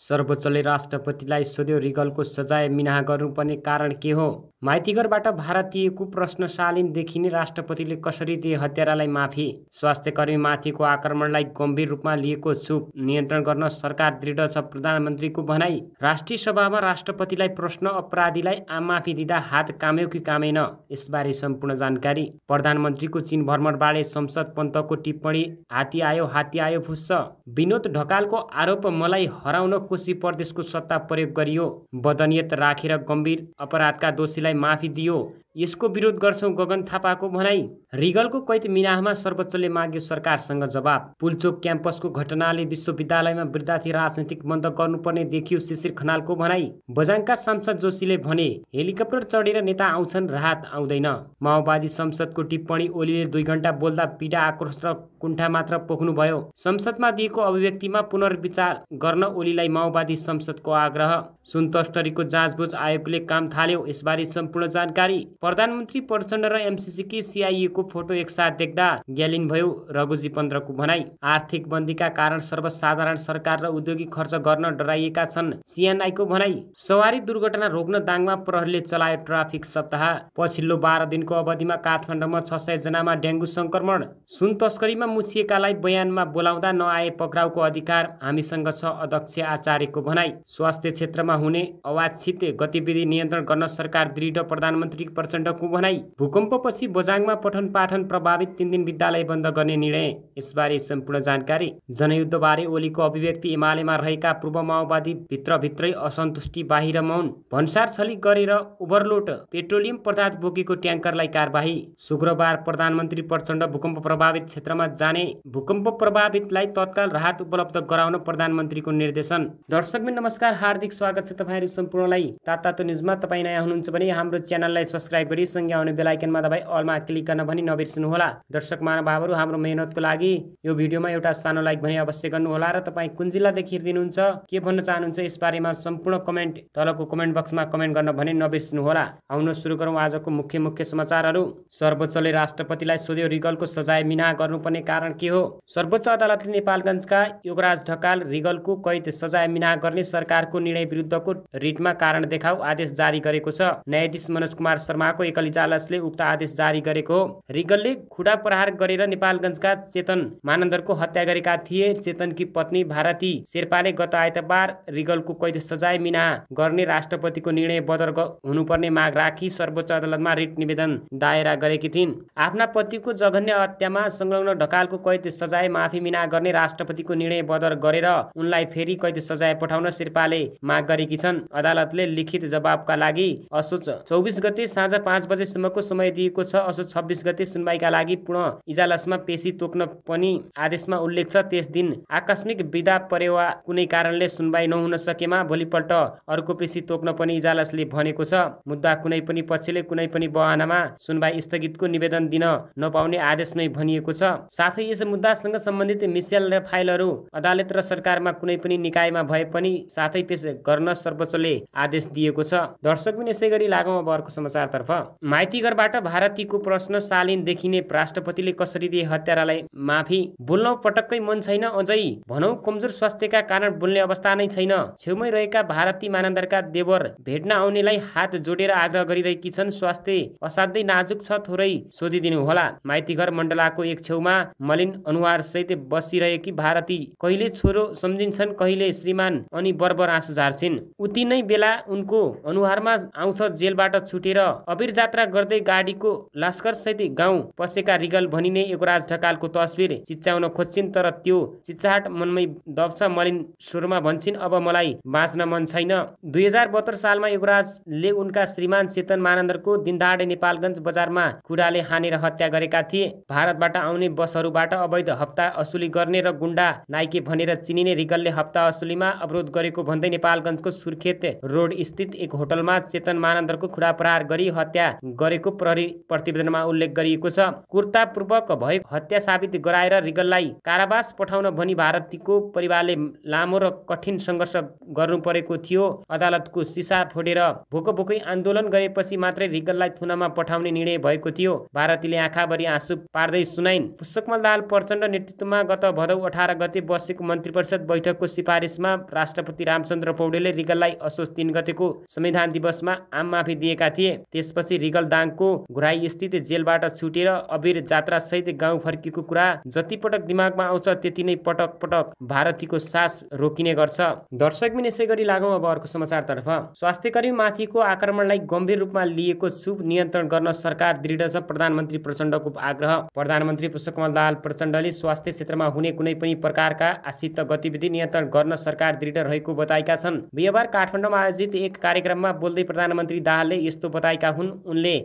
सर्वोच्चले राष्ट्रपतिलाई सोध्यो रिगलको सजाय मिनाह गर्नुपर्ने कारण के हो माइतीघरबाट भारतीयको प्रश्न प्रश्नशालीन देखिने राष्ट्रपतिले कसरी दिए हत्यारालाई माफी माथिको आक्रमणलाई गम्भीर रूपमा लिएको चुप नियन्त्रण गर्न सरकार दृढ छ प्रधानमन्त्रीको भनाई राष्ट्रिय सभामा राष्ट्रपतिलाई प्रश्न अपराधीलाई आम माफी दिँदा हात काम्यो कि कामेन यसबारे सम्पूर्ण जानकारी प्रधानमन्त्रीको चीन भ्रमणबारे संसद पन्तको टिप्पणी हात्ती आयो हात्ती आयो फुस्छ विनोद ढकालको आरोप मलाई हराउन कोशी प्रदेशको सत्ता प्रयोग गरियो बदनियत राखेर गम्भीर अपराधका दोषीलाई माफी दियो यसको विरोध गर्छौ गगन थापाको भनाइ रिगलको कैद मिनाहमा सर्वोच्चले माग्यो सरकारसँग जवाब पुलचोक क्याम्पसको घटनाले विश्वविद्यालयमा विद्यार्थी राजनीतिक बन्द गर्नुपर्ने देखियो शिशिर खनालको भनाई बजाङका सांसद जोशीले भने हेलिकप्टर चढेर नेता आउँछन् राहत आउँदैन माओवादी संसदको टिप्पणी ओलीले दुई घण्टा बोल्दा पीडा आक्रोश र कुण्ठा मात्र पोख्नुभयो संसदमा दिएको अभिव्यक्तिमा पुनर्विचार गर्न ओलीलाई माओवादी संसदको आग्रह सुन तस्करीको जाँचबुझ आयोगले काम थाल्यो यसबारे सम्पूर्ण जानकारी प्रधानमन्त्री प्रचण्ड र एमसिसीकी सिआइएको फोटो एकसाथ देख्दा ग्यालिन भयो रघुजी पन्ध्रको भनाई आर्थिक बन्दीका कारण सर्वसाधारण सरकार र उद्योगिक खर्च गर्न डराइएका छन् सिएनआईको भनाई सवारी दुर्घटना रोक्न दाङमा प्रहरीले चलायो ट्राफिक सप्ताह पछिल्लो बाह्र दिनको अवधिमा काठमाडौँमा छ सय जनामा डेङ्गु संक्रमण सुन तस्करीमा मुछिएकालाई बयानमा बोलाउँदा नआए पक्राउको अधिकार हामीसँग छ अध्यक्ष आचार्यको भनाई स्वास्थ्य क्षेत्रमा हुने अवांछित गतिविधि नियन्त्रण गर्न सरकार दृढ प्रधानमन्त्री प्रचण्डको भनाई भूकम्पपछि बोजाङमा पठन पाठन प्रभावित तिन दिन विद्यालय बन्द गर्ने निर्णय यसबारे सम्पूर्ण जानकारी जनयुद्धबारे ओलीको अभिव्यक्ति एमालेमा रहेका पूर्व माओवादी भित्रभित्रै असन्तुष्टि बाहिर मौन भन्सार छली गरेर ओभरलोड पेट्रोलियम पदार्थ बोकेको ट्याङ्करलाई कार्यवाही शुक्रबार प्रधानमन्त्री प्रचण्ड भूकम्प प्रभावित क्षेत्रमा जाने भूकम्प प्रभावितलाई तत्काल राहत उपलब्ध गराउन प्रधानमन्त्रीको निर्देशन दर्शक नमस्कार हार्दिक स्वागत छ तपाईँहरू सम्पूर्णलाई तातो न्युजमा तपाईँ नयाँ हुनुहुन्छ भने हाम्रो च्यानललाई सब्सक्राइब सब्सक्राइब गरी सँगै आउने बेलायकनमा तपाईँ अलमा क्लिक गर्न पनि होला दर्शक महानुभावहरू हाम्रो मेहनतको लागि यो भिडियोमा एउटा सानो लाइक भने अवश्य गर्नुहोला र तपाईँ कुन जिल्लादेखि हेरिदिनुहुन्छ के भन्न चाहनुहुन्छ यसबारेमा सम्पूर्ण कमेन्ट तलको कमेन्ट बक्समा कमेन्ट गर्न भने होला आउनु सुरु गरौँ आजको मुख्य मुख्य समाचारहरू सर्वोच्चले राष्ट्रपतिलाई सोध्यो रिगलको सजाय मिना गर्नुपर्ने कारण के हो सर्वोच्च अदालतले नेपालगञ्जका योगराज ढकाल रिगलको कैद सजाय मिना गर्ने सरकारको निर्णय विरुद्धको रिटमा कारण देखाउ आदेश जारी गरेको छ न्यायाधीश मनोज कुमार शर्मा उहाँको एकल इजालसले उक्त आदेश जारी गरेको रिगलले खुडा प्रहार गरेर नेपालगञ्जका चेतन मानन्दरको हत्या गरेका थिए चेतनकी पत्नी भारती शेर्पाले गत आइतबार रिगलको कैद सजाय मिना गर्ने राष्ट्रपतिको निर्णय बदर हुनुपर्ने माग राखी सर्वोच्च अदालतमा रिट निवेदन दायरा गरेकी थिइन् आफ्ना पतिको जघन्य हत्यामा संलग्न ढकालको कैद सजाय माफी मिना गर्ने राष्ट्रपतिको निर्णय बदर गरेर उनलाई फेरि कैद सजाय पठाउन शेर्पाले माग गरेकी छन् अदालतले लिखित जवाबका लागि असोच चौबिस गते साँझ पाँच बजेसम्मको समय दिएको छ असो छब्बिस गते सुनवाईका लागि पुनः इजालसमा पेशी तोक्न पनि आदेशमा उल्लेख छ त्यस दिन आकस्मिक विधा परेवा कुनै कारणले सुनवाई नहुन सकेमा भोलिपल्ट अर्को पेशी तोक्न पनि इजालसले भनेको छ मुद्दा कुनै पनि पक्षले कुनै पनि बहानामा सुनवाई स्थगितको निवेदन दिन नपाउने आदेश नै भनिएको छ साथै यस मुद्दासँग सम्बन्धित मिसेल र फाइलहरू अदालत र सरकारमा कुनै पनि निकायमा भए पनि साथै पेश गर्न सर्वोच्चले आदेश दिएको छ दर्शक पनि यसै गरी लागौँ अब अर्को समाचारतर्फ माइतीघरबाट भारतीको प्रश्न शालीन देखिने राष्ट्रपतिले कसरी दिए हत्यारालाई माफी बोल्न पटक्कै मन छैन अझै भनौ कमजोर स्वास्थ्यका कारण बोल्ने अवस्था नै छैन छेउमै रहेका भारती मानन्दरका देवर भेट्न आउनेलाई हात जोडेर आग्रह गरिरहेकी छन् स्वास्थ्य असाध्यै नाजुक छ थोरै सोधिदिनु होला माइतीघर मण्डलाको एक छेउमा मलिन अनुहार सहित बसिरहेकी भारती कहिले छोरो सम्झिन्छन् कहिले श्रीमान अनि बर्बर आँसु झार्छिन् उति नै बेला उनको अनुहारमा आउँछ जेलबाट छुटेर अबिर जात्रा गर्दै गाडीको लास्कर सहित गाउँ पसेका रिगल भनिने एकराज ढकालको तस्बिर चिच्याउन खोज्छिन् तर त्यो चिच्चाहट मनमै दब्छ मलिन स्वरमा भन्छन् अब मलाई बाँच्न मन छैन दुई हजार बहत्तर सालमा युवराजले उनका श्रीमान चेतन मानन्दरको दिनदाडे नेपालगञ्ज बजारमा कुडाले हानेर हत्या गरेका थिए भारतबाट आउने बसहरूबाट अवैध हप्ता असुली गर्ने र गुन्डा नाइके भनेर चिनिने रिगलले हप्ता असुलीमा अवरोध गरेको भन्दै नेपालगञ्जको सुर्खेत रोड स्थित एक होटलमा चेतन मानन्दरको खुडा प्रहार गरी हत्या गरेको प्रतिवेदनमा उल्लेख गरिएको छ कुर्तापूर्वक भएको हत्या साबित गराएर रिगललाई कारावास पठाउन भनी भारतीको परिवारले लामो र कठिन सङ्घर्ष गर्नु परेको थियो अदालतको सिसा फोडेर भोको भोकै आन्दोलन गरेपछि मात्रै रिगललाई थुनामा पठाउने निर्णय भएको थियो भारतीले आँखाभरि आँसु पार्दै सुनाइन् पुस्तकमल दाल प्रचण्ड नेतृत्वमा गत भदौ अठार गते बसेको मन्त्री परिषद बैठकको सिफारिसमा राष्ट्रपति रामचन्द्र पौडेलले रिगललाई असोज तिन गतेको संविधान दिवसमा आम माफी दिएका थिए त्यस त्यसपछि रिगलदाङको घुराई स्थित जेलबाट छुटेर अबिर जात्रा सहित गाउँ फर्किएको कुरा जति पटक दिमागमा आउँछ त्यति नै पटक पटक भारतीको सास रोकिने गर्छ दर्शक पनि यसै गरी लागौँ अब अर्को समाचारतर्फ स्वास्थ्यकर्मी माथिको आक्रमणलाई गम्भीर रूपमा लिएको शुभ नियन्त्रण गर्न सरकार दृढ छ प्रधानमन्त्री प्रचण्डको आग्रह प्रधानमन्त्री पुष्पकमल दाहाल प्रचण्डले स्वास्थ्य क्षेत्रमा हुने कुनै पनि प्रकारका आशित गतिविधि नियन्त्रण गर्न सरकार दृढ रहेको बताएका छन् बिहिबार काठमाडौँमा आयोजित एक कार्यक्रममा बोल्दै प्रधानमन्त्री दाहालले यस्तो बताएका हुन् हुन् उनले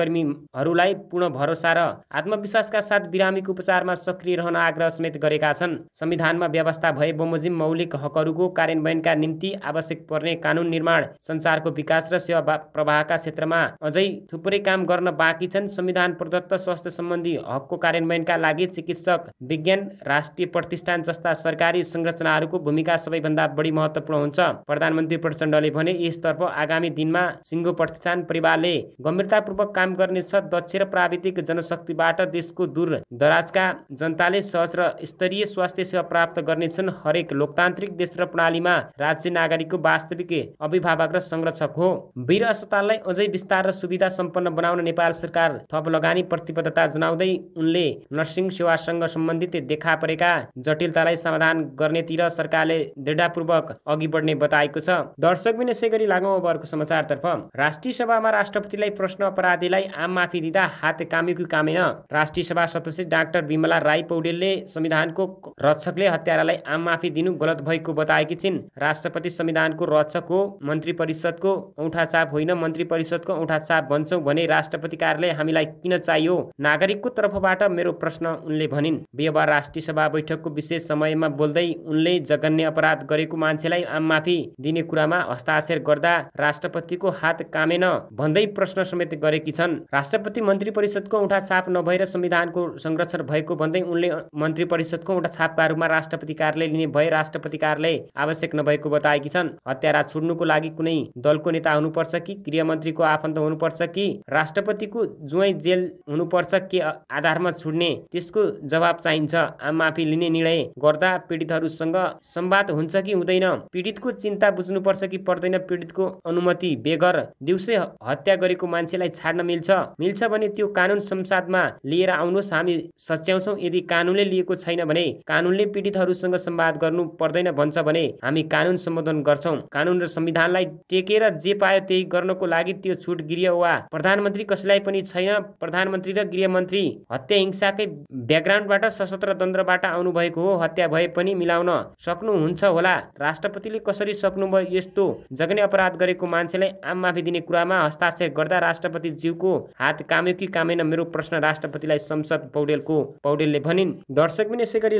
कर्मीहरूलाई पूर्ण भरोसा र आत्मविश्वासका साथ बिरामीको उपचारमा सक्रिय रहन आग्रह समेत गरेका छन् संविधानमा व्यवस्था भए बमोजिम मौलिक हकहरूको कार्यान्वयनका निम्ति आवश्यक पर्ने कानुन निर्माण संसारको विकास र सेवा प्रवाहका क्षेत्रमा अझै थुप्रै काम गर्न बाँकी छन् संविधान प्रदत्त स्वास्थ्य सम्बन्धी हकको कार्यान्वयनका लागि चिकित्सक विज्ञान राष्ट्रिय प्रतिष्ठान जस्ता सरकारी संरचनाहरूको भूमिका सबैभन्दा बढी महत्त्वपूर्ण हुन्छ प्रधानमन्त्री प्रचण्डले भने यसतर्फ आगामी दिनमा सिङ्गो प्रतिष्ठान परिवारले गम्भीरतापूर्वक काम गर्नेछ दक्ष र प्राविधिक जनशक्तिबाट देशको दूर दराजका जनताले सहज र स्तरीय स्वास्थ्य सेवा प्राप्त गर्नेछन् हरेक लोकतान्त्रिक देश र प्रणालीमा राज्य नागरिकको वास्तविक अभिभावक र संरक्षक हो वीर अस्पताललाई अझै विस्तार र सुविधा सम्पन्न बनाउन नेपाल सरकार थप लगानी प्रतिबद्धता जनाउँदै उनले नर्सिङ सेवासँग सम्बन्धित देखा परेका जटिलतालाई समाधान गर्नेतिर सरकारले दृढतापूर्वक अघि बढ्ने बताएको छ दर्शक बिन यसै गरी लागौँ अब समाचारतर्फ राष्ट्रिय सभामा राष्ट्रपति समष्टिलाई प्रश्न अपराधीलाई आम माफी दिँदा हात कामेको कामेन राष्ट्रिय सभा सदस्य डाक्टर विमला राई पौडेलले संविधानको रक्षकले हत्यारालाई आम माफी दिनु गलत भएको बताएकी छिन् राष्ट्रपति संविधानको रक्षक हो मन्त्री परिषदको औठा चाप होइन मन्त्री परिषदको औठा चाप भन्छौँ भने राष्ट्रपति कार्यालय हामीलाई किन चाहियो नागरिकको तर्फबाट मेरो प्रश्न उनले भनिन् बिहिबार राष्ट्रिय सभा बैठकको विशेष समयमा बोल्दै उनले जघन्य अपराध गरेको मान्छेलाई आम माफी दिने कुरामा हस्ताक्षर गर्दा राष्ट्रपतिको हात कामेन भन्दै प्रश्न समेत गरेकी छन् राष्ट्रपति मन्त्री परिषदको उठा छाप नभएर संविधानको संरक्षण भएको भन्दै उनले मन्त्री परिषदको एउटा छापका रूपमा राष्ट्रपति कार्यालय लिने भए राष्ट्रपति कार्यालय आवश्यक नभएको बताएकी छन् हत्यारा छुड्नुको लागि कुनै दलको नेता हुनुपर्छ कि गृहमन्त्रीको आफन्त हुनुपर्छ कि राष्ट्रपतिको जुवै जेल हुनुपर्छ के आधारमा छुड्ने त्यसको जवाब चाहिन्छ आम माफी लिने निर्णय गर्दा पीडितहरूसँग संवाद हुन्छ कि हुँदैन पीडितको चिन्ता बुझ्नुपर्छ कि पर्दैन पीडितको अनुमति बेगर दिउँसै हत्या गरेको मान्छेलाई छाड्न मिल्छ मिल्छ भने त्यो कानुन संसदमा लिएर आउनुहोस् हामी सच्याउँछौँ यदि कानुनले लिएको छैन भने कानुनले पीडितहरूसँग संवाद गर्नु पर्दैन भन्छ भने हामी कानुन सम्बोधन गर्छौँ कानुन र संविधानलाई टेकेर जे पायो त्यही गर्नको लागि त्यो छुट गृह वा प्रधानमन्त्री कसैलाई पनि छैन प्रधानमन्त्री र गृह मन्त्री हत्या हिंसाकै ब्याकग्राउन्डबाट सशस्त्र तन्त्रबाट आउनु भएको हो हत्या भए पनि मिलाउन सक्नुहुन्छ होला राष्ट्रपतिले कसरी सक्नुभयो यस्तो जग्ने अपराध गरेको मान्छेलाई आम माफी दिने कुरामा हस्ताक्षर गर्दा राष्ट्रपति ज्यूको हात काम्यो कि कामेन मेरो प्रश्न राष्ट्रपतिलाई संसद पौडेलको पौडेलले भनिन् दर्शक पनि यसै गरी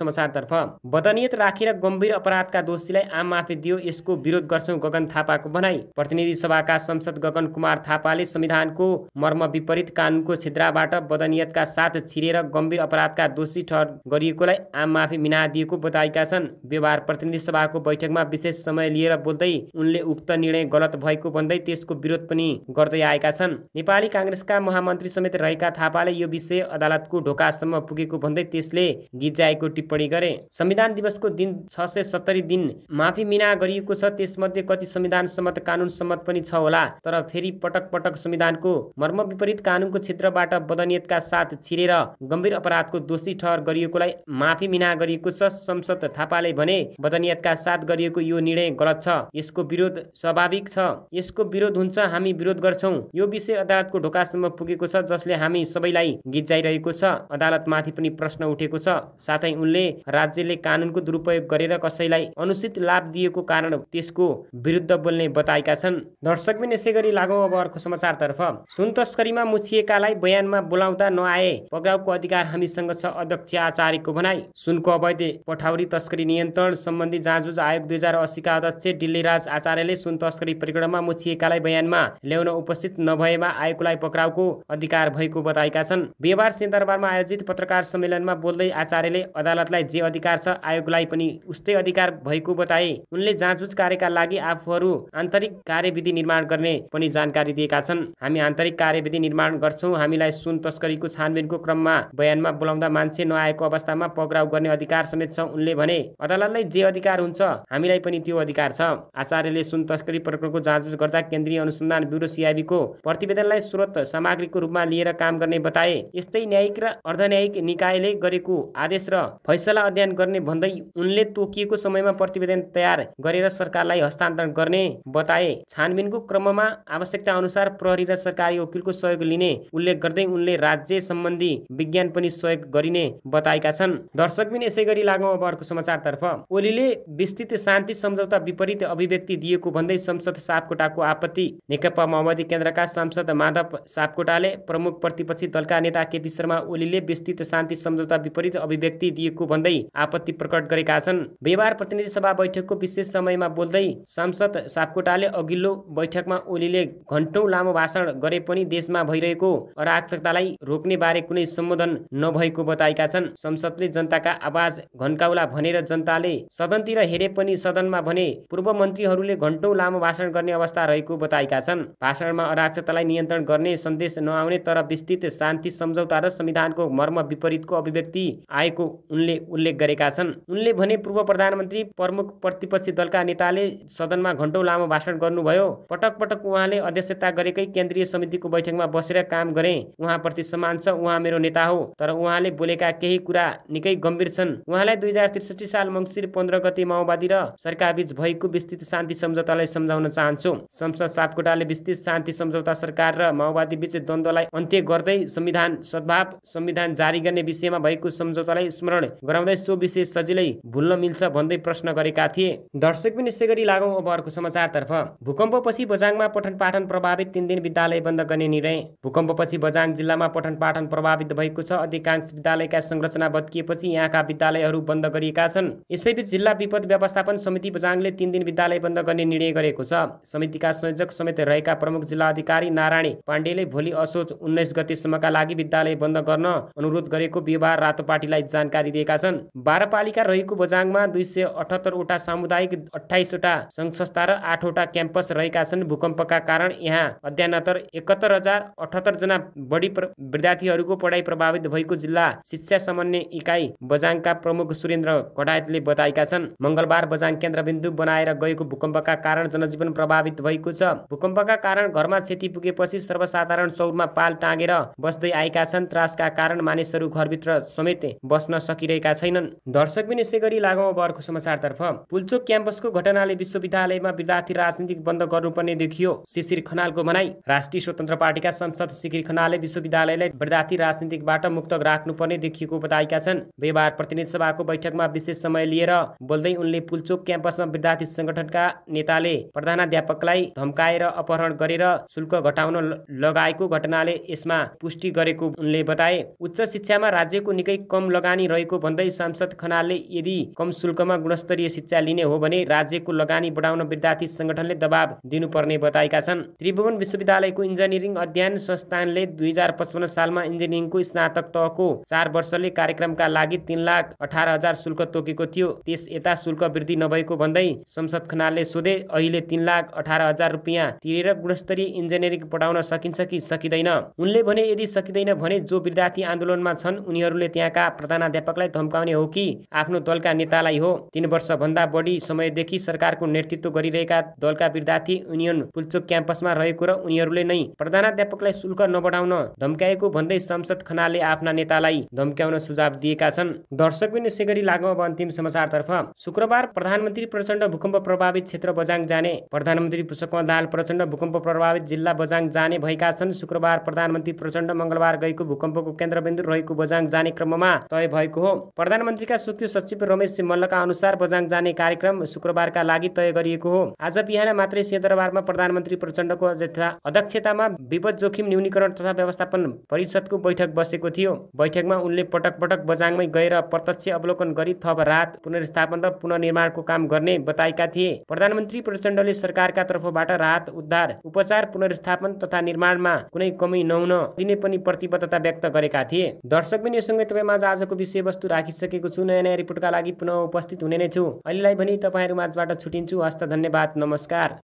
समाचारतर्फ बदनियत राखेर गम्भीर अपराधका दोषीलाई आम माफी दियो यसको विरोध गर्छौँ गगन थापाको भनाई प्रतिनिधि सभाका संसद गगन कुमार थापाले संविधानको मर्म विपरीत कानुनको छिद्राबाट बदनियतका साथ छिरेर गम्भीर अपराधका दोषी ठहर गरिएकोलाई आम माफी मिना दिएको बताएका छन् व्यवहार प्रतिनिधि सभाको बैठकमा विशेष समय लिएर बोल्दै उनले उक्त निर्णय गलत भएको भन्दै त्यसको विरोध पनि गर्दै आएका छन् नेपाली काङ्ग्रेसका महामन्त्री समेत रहेका थापाले यो विषय अदालतको ढोकासम्म पुगेको भन्दै त्यसले गिजाएको टिप्पणी गरे संविधान दिवसको दिन छ सय सत्तरी दिन माफी मिना गरिएको छ त्यसमध्ये कति संविधान सम्मत कानुन सम्मत पनि छ होला तर फेरि पटक पटक संविधानको मर्म विपरीत कानुनको क्षेत्रबाट बदनियतका साथ छिरेर गम्भीर अपराधको दोषी ठहर गरिएकोलाई माफी मिना गरिएको छ संसद थापाले भने बदनियतका साथ गरिएको यो निर्णय गलत छ यसको विरोध स्वाभाविक छ यसको विरोध हुन्छ हामी विरोध गर्छौँ यो विषय अदालतको ढोकासम्म पुगेको छ जसले हामी सबैलाई गिज्जाइरहेको छ अदालतमाथि पनि प्रश्न उठेको छ साथै उनले राज्यले कानुनको दुरुपयोग गरेर कसैलाई अनुचित लाभ दिएको कारण त्यसको विरुद्ध बोल्ने बताएका छन् दर्शकबिन यसै गरी लागौँ अब अर्को समाचारतर्फ सुन तस्करीमा मुछिएकालाई बयानमा बोलाउँदा नआए पक्राउको अधिकार हामीसँग छ अध्यक्ष आचार्यको भनाई सुनको अवैध पठाउरी तस्करी नियन्त्रण सम्बन्धी जाँचबुझ आयोग दुई हजार अस्सीका अध्यक्ष डिल्लीराज आचार्यले सुन तस्करी प्रकरणमा मुछिएकालाई बयानमा ल्याउन उपस्थित नभएमा आयोगलाई पक्राउको अधिकार भएको बताएका छन् बिहिबार सिन्दरबारमा आयोजित पत्रकार सम्मेलनमा बोल्दै आचार्यले अदालतलाई जे अधिकार छ आयोगलाई पनि उस्तै अधिकार भएको बताए उनले जाँचबुझ कार्यका लागि आफूहरू आन्तरिक कार्यविधि निर्माण गर्ने पनि जानकारी दिएका छन् हामी आन्तरिक कार्यविधि निर्माण गर्छौँ हामीलाई सुन तस्करीको छानबिनको क्रममा बयानमा बोलाउँदा मान्छे नआएको अवस्थामा पक्राउ गर्ने अधिकार समेत छ उनले भने अदालतलाई जे अधिकार हुन्छ हामीलाई पनि त्यो अधिकार छ आचार्यले सुन तस्करी प्रकरणको जाँचबुझ गर्दा केन्द्रीय अनुसन्धान ब्युरो गरेको सिआइबीको प्रतिवेदनलाई स्रोत सामग्रीको रूपमा लिएर काम गर्ने बताए यस्तै न्यायिक र अर्धन्यायिक निकायले गरेको आदेश र फैसला अध्ययन गर्ने भन्दै उनले तोकिएको समयमा प्रतिवेदन तयार गरेर सरकारलाई हस्तान्तरण गर्ने बताए छानबिनको क्रममा आवश्यकता अनुसार प्रहरी र सरकारी वकिलको सहयोग लिने उल्लेख गर्दै उनले राज्य सम्बन्धी विज्ञान पनि सहयोग गरिने बताएका छन् दर्शकबिन यसै गरी लागौँ अब अर्को समाचारतर्फ ओलीले विस्तृत शान्ति सम्झौता विपरीत अभिव्यक्ति दिएको भन्दै संसद सापकोटाको आपत्ति नेकपा माओवादी केन्द्रका सांसद माधव सापकोटाले प्रमुख प्रतिपक्षी दलका नेता केपी शर्मा ओलीले विस्तृत शान्ति सम्झौता विपरीत अभिव्यक्ति दिएको भन्दै आपत्ति प्रकट गरेका छन् व्यवहार प्रतिनिधि सभा बैठकको विशेष समयमा बोल्दै सांसद सापकोटाले अघिल्लो बैठकमा ओलीले घन्टौँ लामो भाषण गरे पनि देशमा भइरहेको अराजकतालाई रोक्ने बारे कुनै सम्बोधन नभएको बताएका छन् संसदले जनताका आवाज घन्काउला भनेर जनताले सदनतिर हेरे पनि सदनमा भने पूर्व मन्त्रीहरूले घन्टौँ लामो भाषण गर्ने अवस्था रहेको बताएका छन् भाषणमा अराक्षतालाई नियन्त्रण गर्ने सन्देश नआउने तर विस्तृत शान्ति सम्झौता र संविधानको मर्म विपरीतको अभिव्यक्ति आएको उनले उल्लेख गरेका छन् उनले भने पूर्व प्रधानमन्त्री प्रमुख प्रतिपक्षी दलका नेताले सदनमा घन्टौँ लामो भाषण गर्नुभयो पटक पटक उहाँले अध्यक्षता गरेकै केन्द्रीय समितिको बैठकमा बसेर काम गरे उहाँप्रति सम्मान छ उहाँ मेरो नेता हो तर उहाँले बोलेका केही कुरा निकै गम्भीर छन् उहाँलाई दुई हजार त्रिसठी साल मङ्सिर पन्ध्र गते माओवादी र सरकारबीच भएको विस्तृत शान्ति सम्झौतालाई सम्झाउन चाहन्छु संसद सापकोटाले विस्तृत शान्ति सम्झौता सरकार र माओवादी बीच द्वन्द्वलाई अन्त्य गर्दै संविधान सद्भाव संविधान जारी गर्ने विषयमा भएको सम्झौतालाई स्मरण गराउँदै सो विषय सजिलै भुल्न मिल्छ भन्दै प्रश्न गरेका थिए दर्शक पनि यसै गरी लागौँ अब अर्को समाचारतर्फ भूकम्पपछि बजाङमा पठन पाठन प्रभावित तिन दिन विद्यालय बन्द गर्ने निर्णय भूकम्पपछि बजाङ जिल्लामा पठन पाठन प्रभावित भएको छ अधिकांश विद्यालयका संरचना भत्किएपछि यहाँका विद्यालयहरू बन्द गरिएका छन् यसैबीच जिल्ला विपद व्यवस्थापन समिति बजाङले तिन दिन विद्यालय बन्द गर्ने निर्णय गरेको छ समितिका संयोजक समेत रहेका प्रमुख जिल्लाधिकारी नारायणी पाण्डेले भोलि असोज उन्नाइस गतिसम्मका लागि विद्यालय बन्द गर्न अनुरोध गरेको बिहिबार रातोपाटीलाई जानकारी दिएका छन् बाह्रपालिका रहेको बजाङमा दुई सय अठहत्तरवटा सामुदायिक अठाइसवटा सङ्घ संस्था र आठवटा क्याम्पस रहेका छन् भूकम्पका कारण यहाँ अध्ययनतर एकहत्तर हजार अठहत्तर जना बढी विद्यार्थीहरूको पढाइ प्रभावित भएको जिल्ला शिक्षा समन्वय इकाइ बजाङका प्रमुख सुरेन्द्र कडायतले बताएका छन् मङ्गलबार बजाङ केन्द्रबिन्दु बनाएर गएको भूकम्पका कारण जनजीवन प्रभावित भएको छ भूकम्पका कारण घरमा क्षति पुगेपछि सर्वसाधारण सौरमा पाल टाँगेर बस्दै आएका छन् त्रासका कारण मानिसहरू घरभित्र समेत बस्न सकिरहेका छैनन् दर्शक पनि यसै गरी लागौँ अर्को समाचारतर्फ पुल्चोक क्याम्पसको घटनाले विश्वविद्यालयमा विद्यार्थी राजनीतिक बन्द गर्नुपर्ने देखियो शिशिर खनालको भनाई राष्ट्रिय स्वतन्त्र पार्टीका सांसद शिखिर खनालले विश्वविद्यालयलाई विद्यार्थी राजनीतिबाट मुक्त राख्नुपर्ने देखिएको बताएका छन् व्यवहार प्रतिनिधि सभाको बैठकमा विशेष समय लिएर बोल्दै उनले पुलचोक क्याम्पसमा विद्यार्थी संगठनका नेताले प्रधानाध्यापकलाई धम्काएर अपहरण गरेर शुल्क घटाउन लगाएको घटनाले यसमा पुष्टि गरेको उनले बताए उच्च शिक्षामा राज्यको निकै कम लगानी रहेको भन्दै सांसद खनालले यदि कम शुल्कमा गुणस्तरीय शिक्षा लिने हो भने राज्यको लगानी बढाउन विद्यार्थी संगठनले दबाव दिनुपर्ने बताएका छन् त्रिभुवन विश्वविद्यालयको इन्जिनियरिङ अध्ययन संस्थानले दुई हजार पचपन्न सालमा इन्जिनियरिङको स्नातक तहको चार वर्षले कार्यक्रमका लागि तिन लाख अठार हजार शुल्क तोकेको थियो त्यस यता शुल्क वृद्धि नभएको भन्दै संसद खनालले सोधे अहिले तिन लाख अठार हजार रुपियाँ तिरेर गुणस्तरीय इन्जिनियरिङ पढाउन सकिन्छ कि सकिँदैन उनले भने यदि सकिँदैन भने जो विद्यार्थी आन्दोलनमा छन् उनीहरूले त्यहाँका प्रधानाध्यापकलाई धम्काउने हो कि आफ्नो दलका नेतालाई हो तीन भन्दा बढी समयदेखि सरकारको नेतृत्व गरिरहेका दलका विद्यार्थी युनियन पुल्चोक क्याम्पसमा रहेको र उनीहरूले नै प्रधानाध्यापकलाई शुल्क नबढाउन धम्काएको भन्दै संसद खनालले आफ्ना नेतालाई धम्क्याउन सुझाव दिएका छन् दर्शक यसै गरी अब अन्तिम समाचारतर्फ शुक्रबार प्रधानमन्त्री प्रचण्ड भूकम्प प्रभावित क्षेत्र बजाङ जाने प्रधानमन्त्री पुष्पकमल दाहाल प्रचण्ड भूकम्प प्रभावित जिल्ला बजाङ जाने भएका छन् शुक्रबार प्रधानमन्त्री प्रचण्ड मङ्गलबार गएको भूकम्पको केन्द्रबिन्दु रहेको बजाङ जाने क्रममा तय भएको हो प्रधानमन्त्रीका सुख्य सचिव रमेश मल्लका अनुसार बजाङ जाने कार्यक्रम शुक्रबारका लागि तय गरिएको हो आज बिहान मात्रै सेदरबारमा प्रधानमन्त्री प्रचण्डको अध्यक्षतामा विपद जोखिम न्यूनीकरण तथा व्यवस्थापन परिषदको बैठक बसेको थियो बैठकमा उनले पटक पटक बजाङमै गएर प्रत्यक्ष अवलोकन गरी थप राहत पुनर्स्थापन र पुनर्निर्माणको काम गर्ने बताएका थिए प्रधानमन्त्री प्रचण्डले सरकारका तर्फबाट राहत उद्धार उपचार पुनर्स्थापन तथा निर्माणमा कुनै कमी नहुन दिने पनि प्रतिबद्धता व्यक्त गरेका थिए दर्शक पनि योसँगै तपाईँमा आजको विषयवस्तु राखिसकेको छु नयाँ नयाँ रिपोर्टका लागि पुनः उपस्थित हुने नै छु अहिलेलाई भने तपाईँहरू माझबाट छुटिन्छु हस्त धन्यवाद नमस्कार